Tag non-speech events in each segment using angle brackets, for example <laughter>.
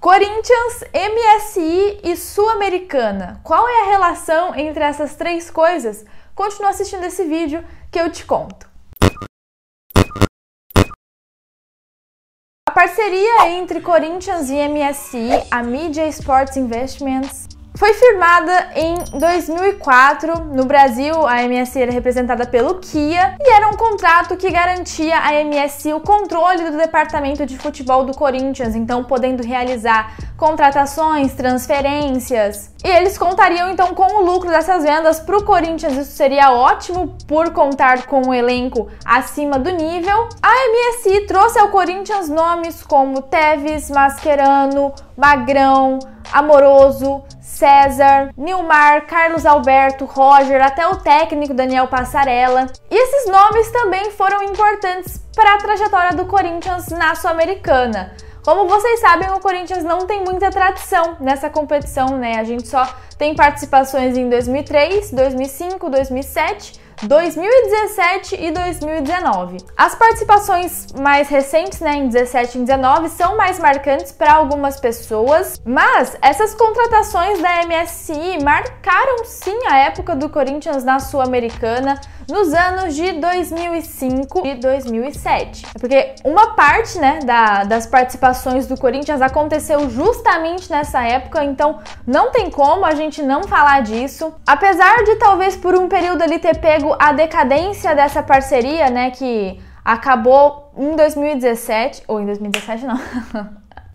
Corinthians, MSI e Sul-Americana. Qual é a relação entre essas três coisas? Continua assistindo esse vídeo que eu te conto. A parceria entre Corinthians e MSI, a Media Sports Investments, foi firmada em 2004 no Brasil, a MSC era representada pelo Kia e era um contrato que garantia à MSC o controle do departamento de futebol do Corinthians, então podendo realizar contratações, transferências. E eles contariam então com o lucro dessas vendas para o Corinthians. Isso seria ótimo por contar com um elenco acima do nível. A MSI trouxe ao Corinthians nomes como Teves, Mascherano, Magrão, Amoroso, César, Nilmar, Carlos Alberto, Roger, até o técnico Daniel Passarella. E esses nomes também foram importantes para a trajetória do Corinthians na Sul-Americana. Como vocês sabem, o Corinthians não tem muita tradição nessa competição, né? A gente só tem participações em 2003, 2005, 2007, 2017 e 2019. As participações mais recentes, né, em 17 e 19, são mais marcantes para algumas pessoas, mas essas contratações da MSI marcaram sim a época do Corinthians na Sul-Americana nos anos de 2005 e 2007. É porque uma parte, né, da, das participações do Corinthians aconteceu justamente nessa época, então não tem como a gente não falar disso. Apesar de talvez por um período ali ter pego a decadência dessa parceria, né, que acabou em 2017, ou em 2017 não. <laughs>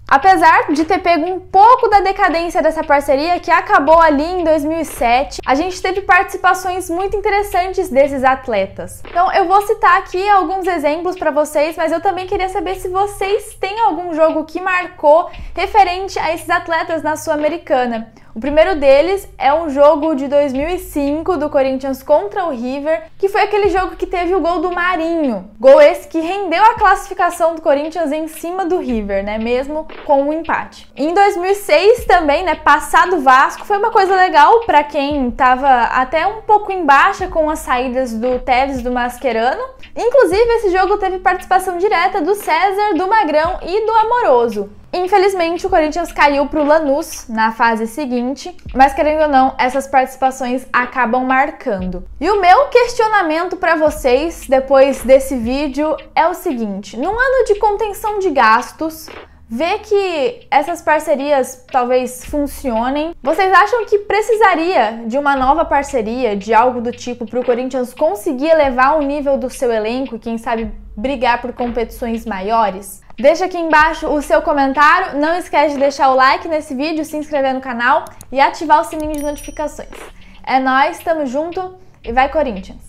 Apesar de ter pego um pouco da decadência dessa parceria, que acabou ali em 2007, a gente teve participações muito interessantes desses atletas. Então, eu vou citar aqui alguns exemplos para vocês, mas eu também queria saber se vocês têm algum jogo que marcou referente a esses atletas na Sul-Americana. O primeiro deles é um jogo de 2005 do Corinthians contra o River, que foi aquele jogo que teve o gol do Marinho. Gol esse que rendeu a classificação do Corinthians em cima do River, né? Mesmo com o um empate. Em 2006 também, né? Passado Vasco foi uma coisa legal para quem tava até um pouco embaixo com as saídas do Tevez do Mascherano. Inclusive esse jogo teve participação direta do César, do Magrão e do Amoroso. Infelizmente, o Corinthians caiu para o Lanús na fase seguinte, mas querendo ou não, essas participações acabam marcando. E o meu questionamento para vocês depois desse vídeo é o seguinte: num ano de contenção de gastos, vê que essas parcerias talvez funcionem. Vocês acham que precisaria de uma nova parceria, de algo do tipo, para o Corinthians conseguir elevar o nível do seu elenco e, quem sabe, brigar por competições maiores? Deixa aqui embaixo o seu comentário, não esquece de deixar o like nesse vídeo, se inscrever no canal e ativar o sininho de notificações. É nós, tamo junto e vai Corinthians!